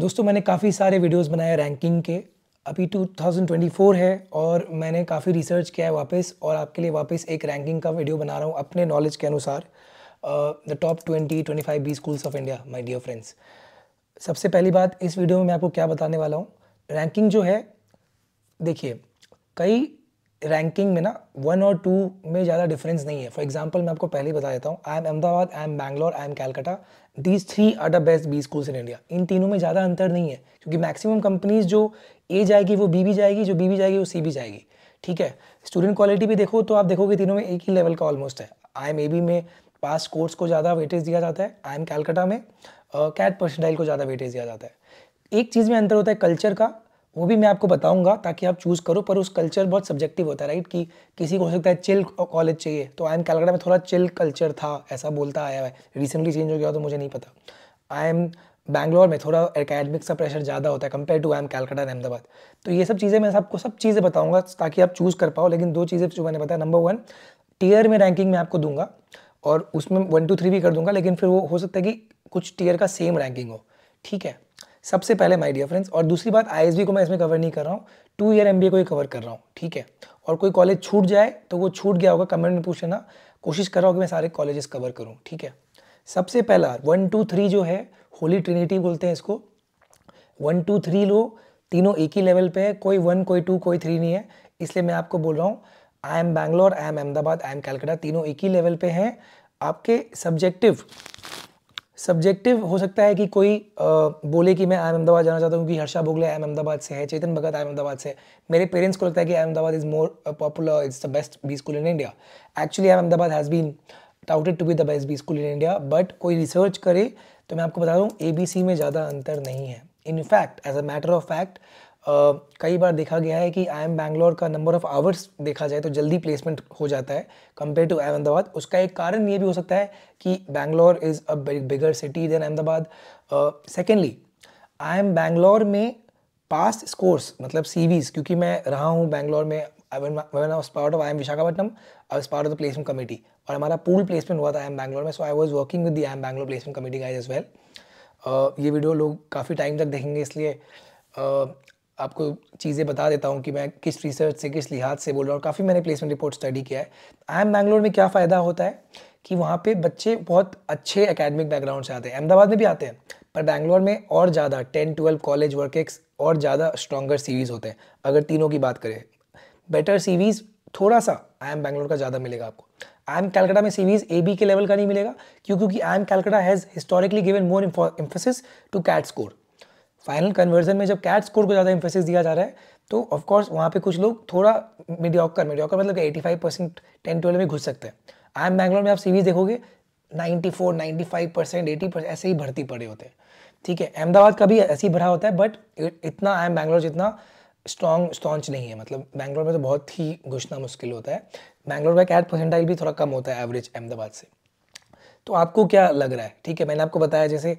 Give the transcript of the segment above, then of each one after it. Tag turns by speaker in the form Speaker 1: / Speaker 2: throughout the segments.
Speaker 1: दोस्तों मैंने काफ़ी सारे वीडियोस बनाए रैंकिंग के अभी 2024 है और मैंने काफ़ी रिसर्च किया है वापस और आपके लिए वापस एक रैंकिंग का वीडियो बना रहा हूँ अपने नॉलेज के अनुसार the top 20 25 B schools of India my dear friends सबसे पहली बात इस वीडियो में मैं आपको क्या बताने वाला हूँ रैंकिंग जो है देखिए कई रैंकिंग में ना वन और टू में ज़्यादा डिफरेंस नहीं है फॉर एग्जाम्पल मैं आपको पहले ही बता देता हूँ I M Ahmedabad I M Bangalore I M Calcutta these three are the best B schools in India इन तीनों में ज़्यादा अंतर नहीं है क्योंकि मैक्सिमम कंपनीज जो ए जाएगी वो बी भी जाएगी जो बी भी जाएगी वो सी भी जाएगी ठीक है स्टूडेंट क्वालिटी भी देखो तो आप देखोगे तीनों में एक ही लेवल का ऑलमोस्ट है आई एम ए बी में पास कोर्स को ज़्यादा वेटेज दिया जाता है आई एम कैलकाटा में कैट uh, परसेंटाइल को ज़्यादा वेटेज दिया जाता है एक चीज़ में अंतर होता है कल्चर का वो भी मैं आपको बताऊंगा ताकि आप चूज़ करो पर उस कल्चर बहुत सब्जेक्टिव होता है राइट कि किसी को हो सकता है चिल कॉलेज चाहिए तो आई एम कैलकाटा में थोड़ा चिल कल्चर था ऐसा बोलता आया है रिसेंटली चेंज हो गया तो मुझे नहीं पता आई एम बैंगलोर में थोड़ा एकेडमिक्स का प्रेशर ज़्यादा होता है compare to I M Calcutta and Ahmedabad तो ये सब चीज़ें मैं आपको सब चीज़ें बताऊँगा ताकि आप चूज़ कर पाओ लेकिन दो चीज़ें जो मैंने बताया नंबर वन टीयर में रैंकिंग मैं आपको दूंगा और उसमें वन टू थ्री भी कर दूंगा लेकिन फिर वो हो सकता है कि कुछ टीयर का सेम रैंकिंग हो ठीक है सबसे पहले माय डियर फ्रेंड्स और दूसरी बात आईएसबी को मैं इसमें कवर नहीं कर रहा हूँ टू ईयर एमबीए को ही कवर कर रहा हूँ ठीक है और कोई कॉलेज छूट जाए तो वो छूट गया होगा कमेंट में पूछ लेना कोशिश कर रहा हूँ कि मैं सारे कॉलेजेस कवर करूँ ठीक है सबसे पहला वन टू थ्री जो है होली ट्रिनिटी बोलते हैं इसको वन टू थ्री लो तीनों एक ही लेवल पे है कोई वन कोई टू कोई थ्री नहीं है इसलिए मैं आपको बोल रहा हूँ I M Bangalore I M Ahmedabad I M Calcutta तीनों एक ही लेवल पे हैं आपके सब्जेक्टिव सब्जेक्टिव हो सकता है कि कोई आ, बोले कि मैं आई अहमदाबाद जाना चाहता हूँ क्योंकि हर्षा बोगले आई अहमदाबाद से है चेतन भगत आई अहमदाबाद से मेरे पेरेंट्स को लगता है कि I Ahmedabad is more popular is the best B school in India actually I Ahmedabad has been touted to be the best B school in India but कोई रिसर्च करे तो मैं आपको बता रहा हूँ ए में ज़्यादा अंतर नहीं है in fact as a matter of fact कई बार देखा गया है कि आई एम बैंगलोर का नंबर ऑफ़ आवर्स देखा जाए तो जल्दी प्लेसमेंट हो जाता है कंपेयर टू अहमदाबाद उसका एक कारण ये भी हो सकता है कि Bangalore is a bigger city than Ahmedabad secondly I M Bangalore में पास स्कोर्स मतलब सीवीज क्योंकि मैं रहा हूँ बैंगलोर में I was part of I M Visakhapatnam I was part of the placement committee और हमारा पूल प्लेसमेंट हुआ था आई एम बैंगलोर में so I was working with the I M Bangalore placement committee guys as well ये वीडियो लोग काफ़ी time तक देखेंगे इसलिए आपको चीज़ें बता देता हूँ कि मैं किस रिसर्च से किस लिहाज से बोल रहा हूँ काफ़ी मैंने प्लेसमेंट रिपोर्ट स्टडी किया है आई एम बैंगलोर में क्या फ़ायदा होता है कि वहाँ पे बच्चे बहुत अच्छे एकेडमिक बैकग्राउंड से आते हैं अहमदाबाद में भी आते हैं पर बैंगलोर में और ज़्यादा ten twelve college work ex और ज़्यादा स्ट्रॉगर सीरीज़ होते हैं अगर तीनों की बात करें बेटर सीरीज़ थोड़ा सा आई एम बैंगलोर का ज़्यादा मिलेगा आपको आई एम कैलकटा में सीरीज ए बी के लेवल का नहीं मिलेगा क्यों क्योंकि I M Calcutta has historically given more emphasis to CAT score final conversion में जब कैट स्कोर को ज़्यादा इम्फोसिस दिया जा रहा है तो ऑफकोर्स वहाँ पे कुछ लोग थोड़ा मीडियाकर मीडियाकर मतलब eighty five percent ten twelve में घुस सकते हैं आई एम बैंगलोर में आप सीरीज देखोगे ninety four ninety five percent eighty percent ऐसे ही भर्ती पड़े होते हैं ठीक है अहमदाबाद का भी ऐसे ही भरा होता है बट इतना आई एम बैंगलोर जितना स्ट्रॉन्ग स्टॉन्च नहीं है मतलब बैंगलोर में तो बहुत ही घुसना मुश्किल होता है बैंगलोर का कैट परसेंटाइल भी थोड़ा कम होता है एवरेज अहमदाबाद से तो आपको क्या लग रहा है ठीक है मैंने आपको बताया जैसे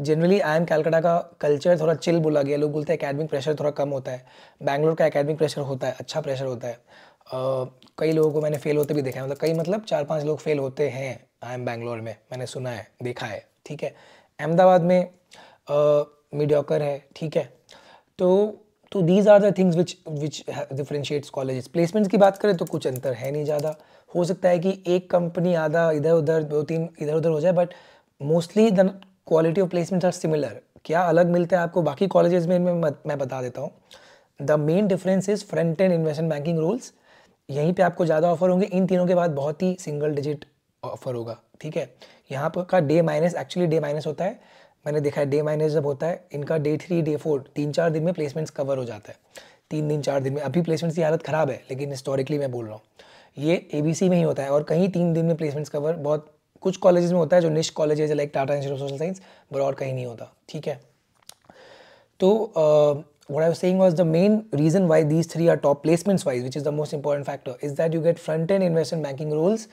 Speaker 1: जनरली आई एम कैलकाटा का कल्चर थोड़ा चिल बोला गया लोग बोलते हैं अकेडमिक प्रेशर थोड़ा कम होता है बैंगलोर का एकेडमिक प्रेशर होता है अच्छा प्रेशर होता है कई लोगों को मैंने फेल होते भी देखा है मतलब कई मतलब चार पांच लोग फेल होते हैं आई एम बैंगलोर में मैंने सुना है देखा है ठीक है अहमदाबाद में मीडियोकर है ठीक है तो तो these are the things which which differentiates college placements की बात करें तो कुछ अंतर है नहीं ज़्यादा हो सकता है कि एक कंपनी आधा इधर उधर दो तीन इधर उधर हो जाए but mostly the quality of placement are similar क्या अलग मिलता है आपको बाकी कॉलेजेस में मैं मैं बता देता हूँ the main difference is front end investment banking roles यहीं पे आपको ज़्यादा ऑफर होंगे इन तीनों के बाद बहुत ही सिंगल डिजिट ऑफर होगा ठीक है यहाँ पर का day minus actually day minus होता है मैंने देखा है डे माइनस जब होता है इनका डे थ्री डे फोर तीन चार दिन में प्लेसमेंट्स कवर हो जाता है तीन दिन चार दिन में अभी प्लेसमेंट्स की हालत ख़राब है लेकिन हिस्टोरिकली मैं बोल रहा हूँ ये ए में ही होता है और कहीं तीन दिन में प्लेसमेंट्स कवर बहुत कुछ कॉलेज में होता है जो निश है like Tata Institute of Social Science और कहीं नहीं होता ठीक है तो what I saying was the main reason why these three are top placements wise which is the most important factor is that you get front end investment banking roles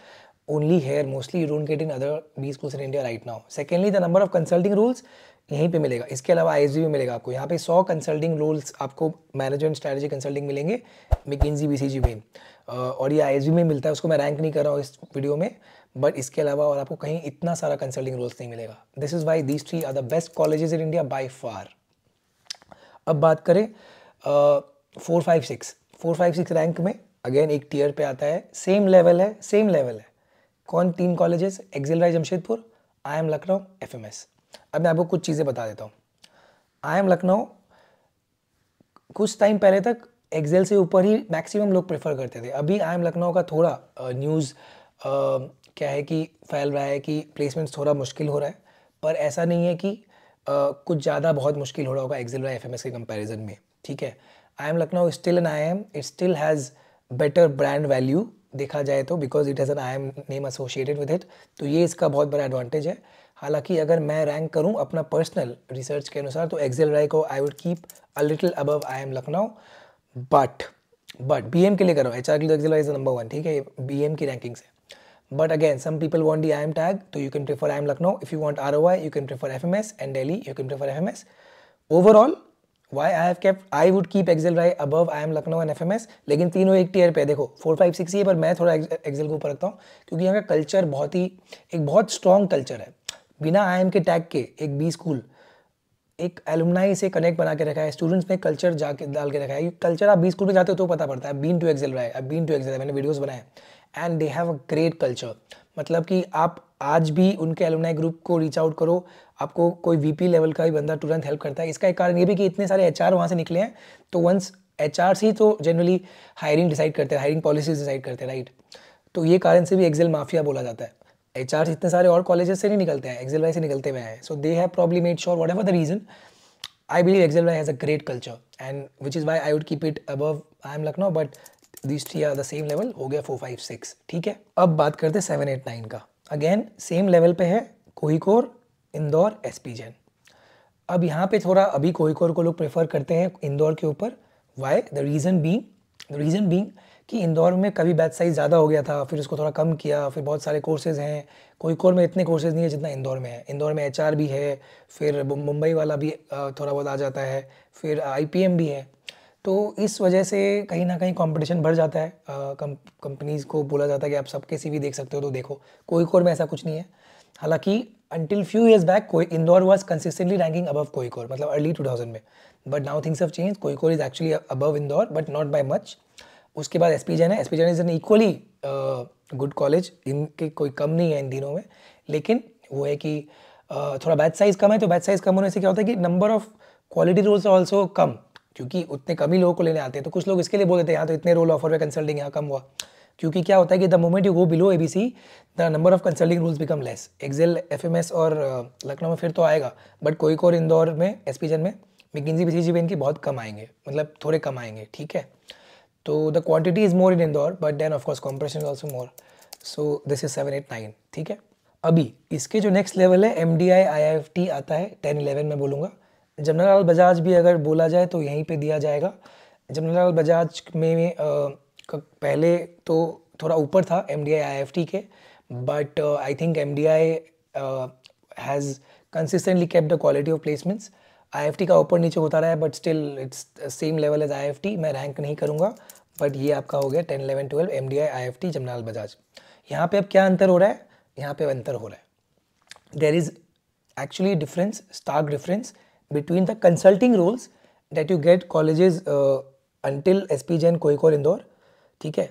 Speaker 1: only here mostly you don't get in other B schools in India right now secondly the number of consulting roles यहीं पर मिलेगा इसके अलावा I S B भी मिलेगा आपको यहाँ पे सौ कंसल्टिंग रूल्स आपको मैनेजमेंट स्ट्रेटजी कंसल्टिंग मिलेंगे McKinsey B C G में और ये आई एस बी में मिलता है उसको मैं रैंक नहीं कर रहा हूँ इस वीडियो में बट इसके अलावा और आपको कहीं इतना सारा कंसल्टिंग रोल्स नहीं मिलेगा this is why these three are the best colleges in India by far अब बात करें four five six four five six rank में अगेन एक टीयर पे आता है सेम लेवल है सेम लेवल है कौन तीन कॉलेजेस राय Jamshedpur I M Lucknow F M S अब मैं आपको कुछ चीज़ें बता देता हूँ आई एम लखनऊ कुछ टाइम पहले तक एक्जेल से ऊपर ही मैक्सिमम लोग प्रेफर करते थे अभी आई एम लखनऊ का थोड़ा न्यूज़ क्या है कि फैल रहा है कि प्लेसमेंट्स थोड़ा मुश्किल हो रहा है पर ऐसा नहीं है कि आ, कुछ ज़्यादा बहुत मुश्किल हो रहा होगा एक्जिलरा एफ एम के कंपेरिजन में ठीक है I M Lucknow still an I M it still has better brand value देखा जाए तो because it has an I M name associated with it तो ये इसका बहुत बड़ा एडवांटेज है हालांकि अगर मैं रैंक करूं अपना पर्सनल रिसर्च के अनुसार तो एक्सेल राय को I would keep a little above I M Lucknow but but B के लिए करो एच आर के लिए एक्सेल तो राय इज़ नंबर वन ठीक है बी की रैंकिंग्स है But again, some people want the IAM tag, so you can prefer IAM Lucknow. If you want ROI, you can prefer FMS and Delhi, you can prefer FMS. Overall, why I have kept, I would keep Excel right above IAM Lucknow and FMS, लेकिन तीनों एक tier पे देखो four five six ही पर मैं थोड़ा Excel को ऊपर रखता हूँ क्योंकि यहाँ का कल्चर बहुत ही एक बहुत स्ट्रॉन्ग कल्चर है बिना आई के टैग के एक बी स्कूल एक एलुमनाई से कनेक्ट बना के रखा है स्टूडेंट्स में कल्चर जाके डाल के रखा है कल्चर आप बी स्कूल में जाते हो तो पता पड़ता है बीन टू एक्सेल रहा है बीन टू एक्सेल मैंने वीडियोस बनाए and they have a great culture मतलब कि आप आज भी उनके एलुमनाई ग्रुप को रीच आउट करो आपको कोई वीपी लेवल का भी बंदा तुरंत हेल्प करता है इसका एक कारण ये भी कि इतने सारे एच आर वहाँ से निकले हैं तो वंस एच आर ही तो जनरली हायरिंग डिसाइड करते हैं हायरिंग पॉलिसीज डिसाइड करते हैं राइट तो ये कारण से भी एक्सेल माफिया बोला जाता है एच आर इतने सारे और कॉलेजेस से नहीं निकलते हैं एक्जेल वाई से निकलते हुए हैं so they have problem made sure whatever the reason I believe XL why has a great culture and which is why I would keep it above I M Lucknow but this three are the same level हो गया four five six ठीक है अब बात करते हैं seven eight nine का again same level पे है कोहिकोर इंदौर एस पी जैन अब यहाँ पे थोड़ा अभी कोहिकोर को लोग प्रेफर करते हैं इंदौर के ऊपर why the reason being the reason being कि इंदौर में कभी बैच साइज़ ज़्यादा हो गया था फिर उसको थोड़ा कम किया फिर बहुत सारे कोर्सेज़ हैं कोई कोर में इतने कोर्सेज़ नहीं है जितना इंदौर में है इंदौर में एच भी है फिर मुंबई वाला भी थोड़ा बहुत आ जाता है फिर आई भी है तो इस वजह से कहीं ना कहीं कंपटीशन बढ़ जाता है कंपनीज़ को बोला जाता है कि आप सबके सी भी देख सकते हो तो देखो कोई कोर में ऐसा कुछ नहीं है हालांकि until बैक कोई Indore Indore consistently ranking above कोई कोर मतलब टू 2000 में नाउ थिंग्स हैव चेंज कोई कोर is actually above Indore but not by much उसके बाद एस पी जैन है S P Jain is an equally good college इनके कोई कम नहीं है इन दिनों में लेकिन वो है कि uh, थोड़ा बैच साइज़ कम है तो बैच साइज़ कम होने से क्या होता है कि number of quality roles also कम क्योंकि उतने कम ही लोगों को लेने आते हैं तो कुछ लोग इसके लिए बोल देते हैं यहाँ तो इतने रोल ऑफर हुए कंसल्टिंग यहाँ कम हुआ क्योंकि क्या होता है कि the moment you go below A B C the number of consulting roles become less XL F M S और लखनऊ uh, में फिर तो आएगा बट कोई और इंदौर में एस पी जन में मिकिनजी बी सी जी भी इनकी बहुत कम आएंगे मतलब थोड़े कम आएंगे ठीक है तो the quantity is more in Indore but then of course competition is also more so this is seven eight nine ठीक है अभी इसके जो नेक्स्ट लेवल है M D I I F T आता है टेन इलेवन में बोलूँगा जमनालाल बजाज भी अगर बोला जाए तो यहीं पर दिया जाएगा जमनालाल बजाज में आ, पहले तो थोड़ा ऊपर था M D I I F T के but I think M D I has consistently kept the quality of placements I F T का ऊपर नीचे होता रहा है but still it's same level as I F T मैं rank नहीं करूँगा बट ये आपका हो गया ten eleven twelve M D I I F T Jamnalal Bajaj यहाँ पे अब क्या अंतर हो रहा है यहाँ पे अंतर हो रहा है there is actually actually difference between the consulting the that you get college until S P J N कोई कोर इंदौर ठीक है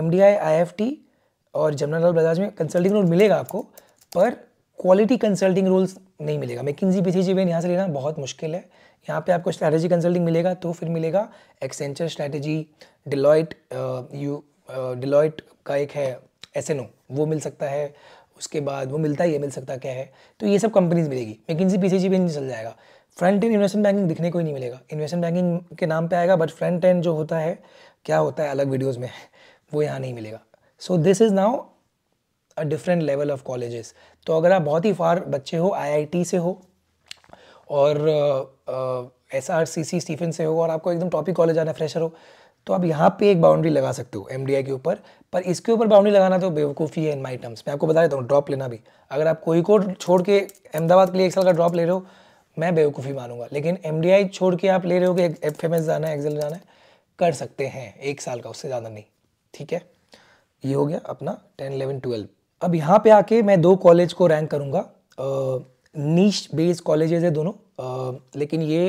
Speaker 1: M D I I F T और जमुनालाल बजाज में कंसल्टिंग रोल मिलेगा आपको पर क्वालिटी कंसल्टिंग रोल्स नहीं मिलेगा मैकिन्जी जी वेन यहाँ से लेना बहुत मुश्किल है यहाँ पे आपको स्ट्रैटेजी कंसल्टिंग मिलेगा तो फिर मिलेगा Accenture strategy Deloitte you Deloitte का एक है एस वो मिल सकता है उसके बाद वो मिलता ही है मिल सकता क्या है तो ये सब कंपनीज मिलेगी मैकिन्जी पी सी भी चल जाएगा फ्रंट एंड इन्वेस्टमेंट बैंकिंग दिखने को ही नहीं मिलेगा इन्वेस्टमेंट बैंकिंग के नाम पे आएगा बट फ्रंट एंड जो होता है क्या होता है अलग वीडियोज़ में वो यहाँ नहीं मिलेगा so this is now different level of colleges तो अगर आप बहुत ही फार बच्चे हो आईआईटी से हो और S R C C Stephen से हो और आपको एकदम टॉपिक कॉलेज आना फ्रेशर हो तो आप यहाँ पे एक बाउंड्री लगा सकते हो एम के ऊपर पर इसके ऊपर बाउंड्री लगाना तो बेवकूफ़ी है इन माई टर्म्स मैं आपको बता देता हूँ ड्रॉप लेना भी अगर आप कोई को छोड़ के अहमदाबाद के लिए एक साल का ड्रॉप ले रहे हो मैं बेवकूफ़ी मानूंगा लेकिन एम छोड़ के आप ले रहे हो कि एफ एम जाना है एक्सल जाना है कर सकते हैं एक साल का उससे ज़्यादा नहीं ठीक है ये हो गया अपना टेन इलेवन ट्वेल्व अब यहाँ पे आके मैं दो कॉलेज को रैंक करूँगा नीच बेस्ड कॉलेजेस है दोनों आ, लेकिन ये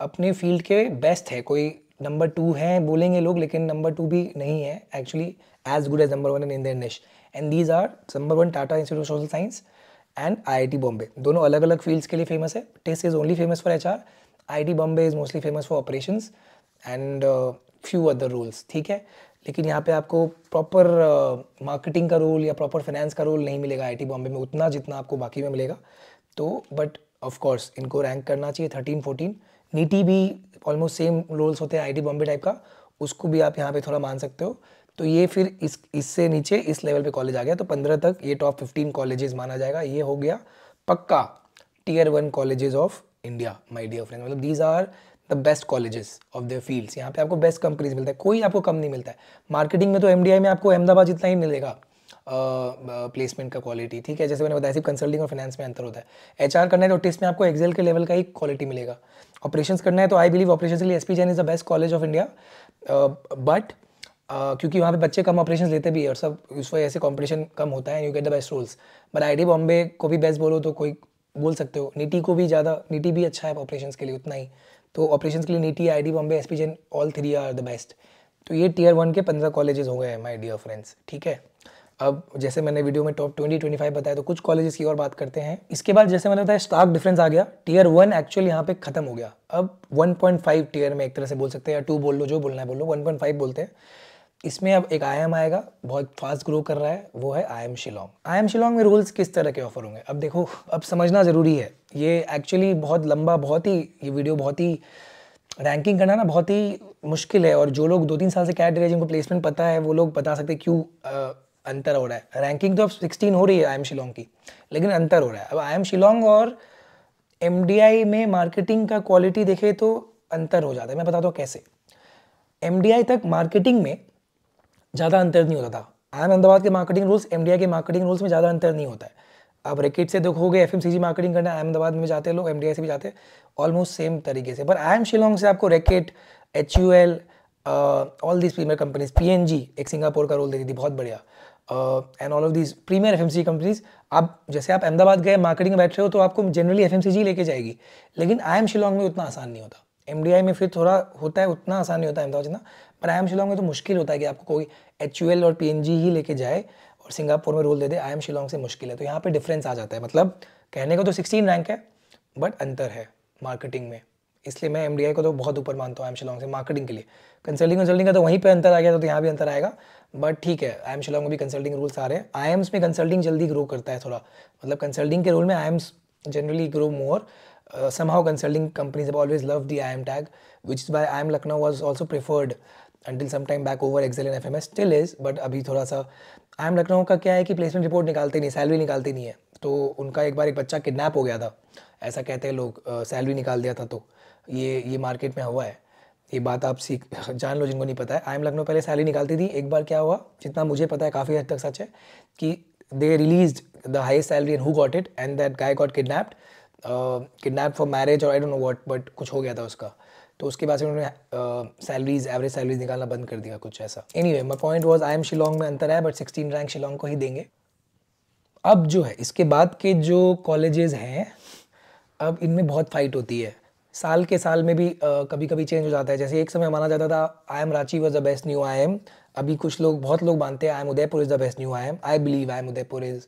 Speaker 1: अपने फील्ड के बेस्ट है कोई नंबर टू है बोलेंगे लोग लेकिन नंबर टू भी नहीं है actually as good as number one in Indian niche and these are number one Tata institute social science and T Bombay दोनों अलग अलग फील्ड्स के लिए फेमस है TISS is only famous for H R I Bombay is mostly famous for operation and few other roles ठीक है लेकिन यहाँ पे आपको प्रॉपर मार्केटिंग uh, का रोल या प्रॉपर फाइनेंस का रोल नहीं मिलेगा आई बॉम्बे में उतना जितना आपको बाकी में मिलेगा तो बट ऑफकोर्स इनको रैंक करना चाहिए थर्टीन फोर्टीन नीटी भी ऑलमोस्ट सेम रोल्स होते हैं टी बॉम्बे टाइप का उसको भी आप यहाँ पे थोड़ा मान सकते हो तो ये फिर इस इससे नीचे इस लेवल पे कॉलेज आ गया तो पंद्रह तक ये टॉप फिफ्टीन कॉलेजेस माना जाएगा ये हो गया पक्का tier one colleges of India my dear friend मतलब these are the best colleges of their fields यहाँ पे आपको बेस्ट कंपनीज मिलता है कोई आपको कम नहीं मिलता है मार्केटिंग में तो एम में आपको अहमदाबाद जितना ही मिलेगा प्लेसमेंट uh, का क्वालिटी ठीक है जैसे मैंने बताया सिर्फ कंसल्टिंग और फाइनेंस में अंतर होता है एच करना है तो टेस्ट में आपको एक्सेल के लेवल का ही क्वालिटी मिलेगा ऑपरेशंस करना है तो आई बिलीव ऑपरेशन के लिए S P Jain is the best college of India but क्योंकि वहाँ पे बच्चे कम ऑपरेशन लेते भी है और सब उस वजह से कॉम्पिटिशन कम होता है you get the best roles but I D Bombay को भी बेस्ट बोलो तो कोई बोल सकते हो नीटी को भी ज़्यादा नीटी भी अच्छा है ऑपरेशन के लिए उतना ही तो ऑपरेशन के लिए NITIE I D Bombay S Jain all three are the best तो ये टीयर वन के पंद्रह कॉलेजेस हो गए हैं माई डियर फ्रेंड्स ठीक है अब जैसे मैंने वीडियो में टॉप ट्वेंटी ट्वेंटी फाइव बताया तो कुछ कॉलेजेस की और बात करते हैं इसके बाद जैसे मैंने बताया स्टार्क डिफरेंस आ गया टीयर वन एक्चुअल यहाँ पे खत्म हो गया अब वन पॉइंट फाइव टीयर में एक तरह से बोल सकते हैं या टू बोल लो जो बोलना है बोलो फाइव बोलते हैं इसमें अब एक आई एम आएगा बहुत फास्ट ग्रो कर रहा है वो है I M Shillong I M Shillong में रूल्स किस तरह के ऑफर होंगे अब देखो अब समझना ज़रूरी है ये एक्चुअली बहुत लंबा बहुत ही ये वीडियो बहुत ही रैंकिंग करना ना बहुत ही मुश्किल है और जो लोग दो तीन साल से कैट रहे जिनको प्लेसमेंट पता है वो लोग बता सकते क्यों अंतर हो रहा है रैंकिंग तो अब सिक्सटीन हो रही है आई एम शिलोंग की लेकिन अंतर हो रहा है अब आई एम शिलोंग और एम डी आई में मार्केटिंग का क्वालिटी देखे तो अंतर हो जाता है मैं बताता हूँ कैसे एम डी आई तक मार्केटिंग में ज़्यादा अंतर नहीं होता था आन अहमदाबाद के मार्केटिंग रूल्स एम के मार्केटिंग रूल्स में ज़्यादा अंतर नहीं होता है आप रेकेट से देखोगे एफ मार्केटिंग करना अहमदाबाद में जाते हैं लोग एम से भी जाते हैं ऑलमोस्ट सेम तरीके से पर आई एम शिलोंग से आपको Reckitt H U L all this premier companies P N G एक सिंगापुर का रोल देती थी बहुत बढ़िया and all of this premier F M C companies आप जैसे आप अहमदाबाद गए मार्केटिंग में बैठ रहे हो तो आपको generally F M C G लेके जाएगी लेकिन आई एम शिलोंग में उतना आसान नहीं होता एम डी आई में फिर थोड़ा होता है उतना आसान नहीं होता अहमदाबाद जितना आई एम शिलोंग में तो मुश्किल होता है कि आपको कोई एच और पी ही लेके जाए और सिंगापुर में रोल दे दे आई एम शिलोंग से मुश्किल है तो यहाँ पर डिफरेंस आ जाता है मतलब कहने का तो सिक्सटीन रैंक है बट अंतर है मार्केटिंग में इसलिए मैं एम को तो बहुत ऊपर मानता हूँ आई एम शिलोंग से मार्केटिंग के लिए कंसल्टिंग कंसल्टिंग का तो वहीं पे अंतर आ गया तो यहाँ भी अंतर आएगा बट ठीक है आई एम शिलोंग में भी कंसल्टिंग रूल्स आ रहे हैं आई एम्स में कंसल्टिंग जल्दी ग्रो करता है थोड़ा मतलब कंसल्टिंग के रूल में I Ms generally grow more some somehow consulting companies have always loved the tag which is by I M Lucknow was also preferred until some time back over XL and F still is but अभी थोड़ा सा आई M Lucknow का क्या है कि placement report निकालते नहीं salary निकालते नहीं है तो उनका एक बार एक बच्चा किडनैप हो गया था ऐसा कहते हैं लोग सैलरी निकाल दिया था तो ये ये मार्केट में हुआ है ये बात आप सीख जान लो जिनको नहीं पता है आई एम लखनऊ पहले सैलरी निकालती थी एक बार क्या हुआ जितना मुझे पता है काफ़ी हद तक सच है कि they release the highest salary and who got it and that guy got kidnapped kidnap for marriage और I don't know what but कुछ हो गया था उसका तो उसके बाद से उन्होंने सैलरीज एवरेज सैलरीज निकालना बंद कर दिया कुछ ऐसा anyway my point was I M Shillong में अंतर है बट सिक्सटीन रैंक शिलोंग को ही देंगे अब जो है इसके बाद के जो कॉलेजेस हैं अब इनमें बहुत फाइट होती है साल के साल में भी आ, कभी कभी चेंज हो जाता है जैसे एक समय माना जाता था I M Ranchi was the best new I M अभी कुछ लोग बहुत लोग मानते हैं I M Udaipur is the best new I M I believe I M Udaipur is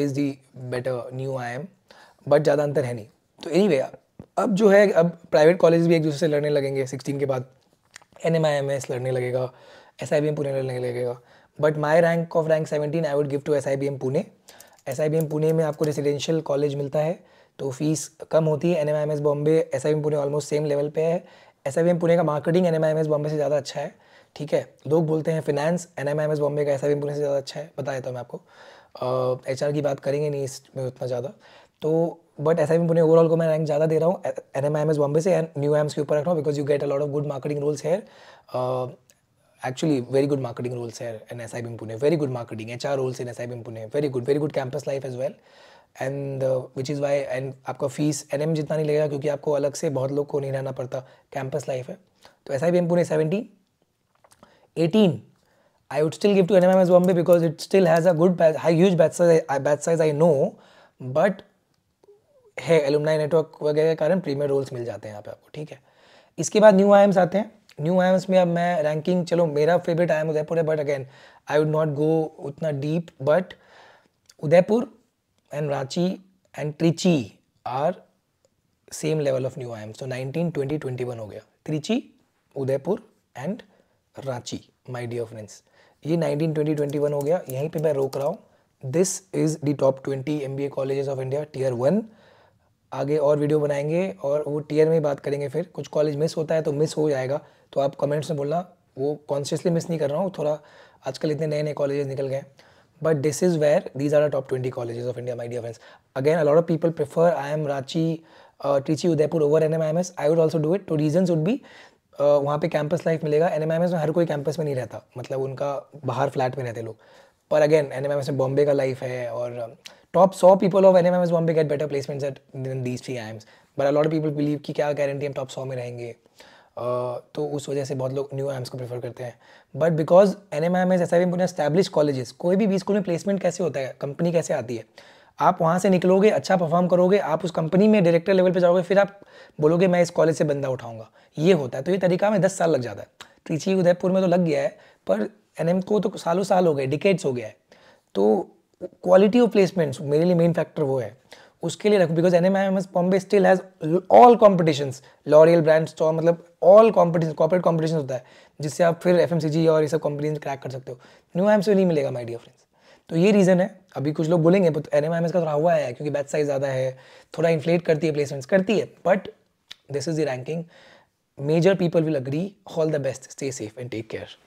Speaker 1: is the better new I M but ज़्यादा अंतर है नहीं तो एनी anyway, अब जो है अब प्राइवेट कॉलेज भी एक दूसरे से लड़ने लगेंगे सिक्सटीन के बाद N M I M S लड़ने लगेगा S I B M Pune लड़ने लगेगा but my rank of rank seventeen I would give to S I B M Pune S I B M Pune में आपको रेसिडेंशियल कॉलेज मिलता है तो फीस कम होती है N M I M S Bombay S I B M Pune almost same level पे है S I B M Pune का marketing N M I M S Bombay से ज़्यादा अच्छा है ठीक है लोग बोलते हैं finance N M I M S Bombay का S I B M Pune से ज़्यादा अच्छा है बताया था मैं आपको एच आर की बात करेंगे नहीं इसमें उतना ज़्यादा तो but S I M Pune overall को मैं रैंक ज़्यादा दे रहा हूँ N M I M S Bombay से एंड न्यू एम्स के ऊपर रख रहा हूँ because you get a lot of good marketing roles here actually N S I roles Pune very good marketing H R roles HR S I SIBM Pune very good very good campus life as well and which is Y and आपका fees N M जितना नहीं लगेगा क्योंकि आपको अलग से बहुत लोग को नहीं रहना पड़ता कैंपस लाइफ है तो S I B M Pune seventy eighteen I would still give to N M M S Bombay because it still has a good high huge batch size I know but है एलुमनाई नेटवर्क वगैरह के कारण premiere roles मिल जाते हैं यहाँ पे आपको ठीक है इसके बाद न्यू आई आते हैं न्यू आई में अब मैं रैंकिंग चलो मेरा फेवरेट आई उदयपुर है but again I would not go उतना deep but Udaipur and Ranchi and Trichy are same level of new I so nineteen twenty twenty one हो गया Trichy Udaipur and Ranchi my dear friends ये नाइनटीन ट्वेंटी ट्वेंटी वन हो गया यहीं पे मैं रोक रहा हूँ this is the top twenty M B A colleges of India tier one आगे और वीडियो बनाएंगे और वो टीयर में ही बात करेंगे फिर कुछ कॉलेज मिस होता है तो मिस हो जाएगा तो आप कमेंट्स में बोलना वो कॉन्शियसली मिस नहीं कर रहा हूँ थोड़ा आजकल इतने नए नए कॉलेजेस निकल गए but this is where these are the top twenty colleges of India my dear friends again a lot of people prefer I M Ranchi Trichy Udaipur over N M I M S I would also do it two reason would भी वहाँ पे campus life मिलेगा N M I M S में हर कोई campus में नहीं रहता मतलब उनका बाहर फ्लैट में रहते लोग पर again N M M S में बॉम्बे का लाइफ है और टॉप um, सौ people of N M M S Bombay get better placements at दिन these three Ms but a lot of people believe कि क्या गारंटी हम टॉप सौ में रहेंगे Uh, तो उस वजह से बहुत लोग न्यू एम्स को प्रेफर करते हैं but because N M M S S I M establish colleges कोई भी बी स्कूल में प्लेसमेंट कैसे होता है कंपनी कैसे आती है आप वहाँ से निकलोगे अच्छा परफॉर्म करोगे आप उस कंपनी में डायरेक्टर लेवल पे जाओगे फिर आप बोलोगे मैं इस कॉलेज से बंदा उठाऊंगा ये होता है तो ये तरीका में दस साल लग जाता है त्रिची उदयपुर में तो लग गया है पर एन को तो सालों साल हो गए डिकेट्स हो गया है तो क्वालिटी ऑफ प्लेसमेंट्स मेरे लिए मेन फैक्टर वो है उसके लिए रखूँ because N M I M S Bombay still has all competition L'Oreal brand तो मतलब ऑल कॉम्पिटिशन कॉपरेट कॉम्पिटिशन होता है जिससे आप फिर एफ एम सी जी और ये सब कंपनी क्रैक कर सकते हो न्यू आई एम से नहीं मिलेगा माई डियर फ्रेंड्स तो ये रीज़न है अभी कुछ लोग बोलेंगे but N M I M S का थोड़ा हुआ है क्योंकि बैच साइज ज़्यादा है थोड़ा इन्फ्लेट करती है प्लेसमेंट्स करती है but this is the ranking major people will agree all the best stay safe and take care